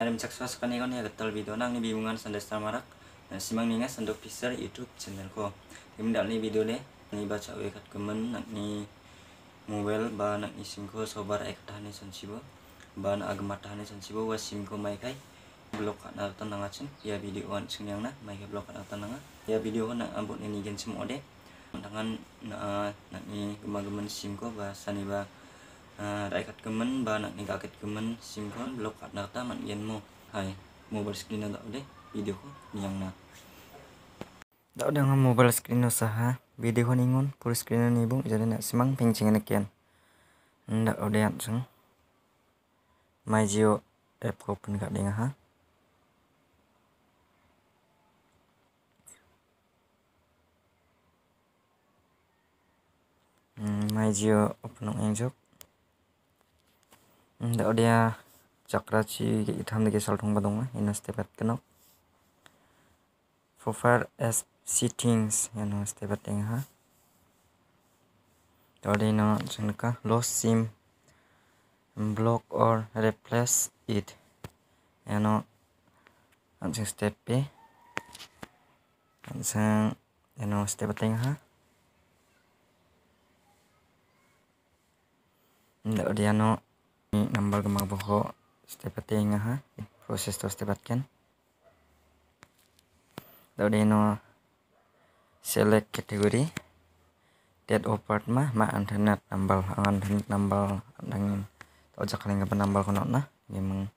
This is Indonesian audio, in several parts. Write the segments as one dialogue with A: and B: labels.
A: Nari mencaksa kan ya nang bidonang nih sandal star marak dan eh, simang ninga untuk pisar YouTube channel ko. Dimendak nih video deh nih baca wekat kemen nak ni mobile ba nak ni sobar ek nih sensibo ba na agama tahane sensibo wa sim ko mai kai blok kan tenang ya video an sing yang nah mai kai blok kan al tenang ya video ko nak ambot ni gen sim deh. tangan nak ni gemagemen sim ko ba saniba raikat kemen banak ni kaket kemen simpan blok kat data man yen hai mobile screen atau deh, video ku yang na tak ada ngam mobile screen usaha video ku ningun full screen ni bung jadi nak simang pencingan kian ndak udah yang seng my app ku pun kat dengar ha hmm, my open yang jok da odia chakrachi ge itham de sal tong badong ina step at for far as settings ya no step at eng ha odia no chenka sim block or replace it ya no anjing step p anjing ya no step at eng ha da odia no number का मगबो स्टेपते यहाँ proses तो step अटकन no select category dead of mah ma antenat nambal antenat nambal angin tau jak kaling kapan nambal kono na gemeng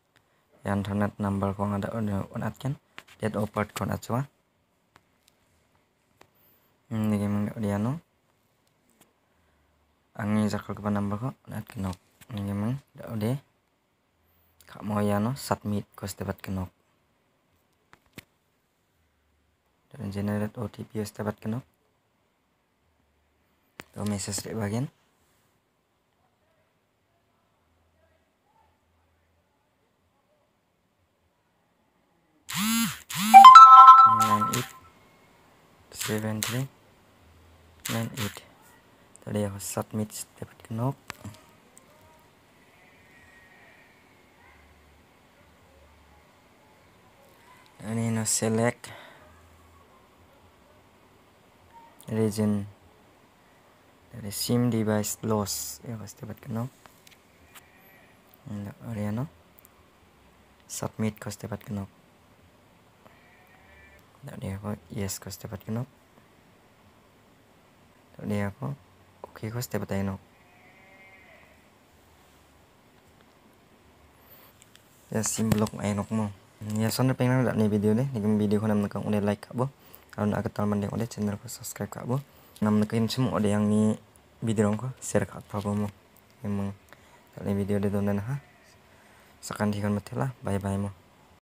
A: ya antenat nambal ko ngada unat kan dead of birth kon ini hmm gemeng diano angin jak kau nambal ko unat naman dao kak mau ya no submit kau stabat kenok dan generate otp stabat kenok to message di bagian nine eight seven three nine eight tadi aku submit stabat kenok Ini no select region dari sim device loss ya pasti dapat kena area no submit kos dapat kena tak dia apa yes kos dapat kena tak dia apa oke okay, kos dapat no ya sim blok no mau ya sonder pengen nak nih video nih nih video kau nam udah like kak bu kalau nak ketal mandi udah channel ko subscribe kak bu nam nak semua udah yang nih video ko share kak apa bu emang kali video tuh nih ha sekarang dikan mati lah bye bye mo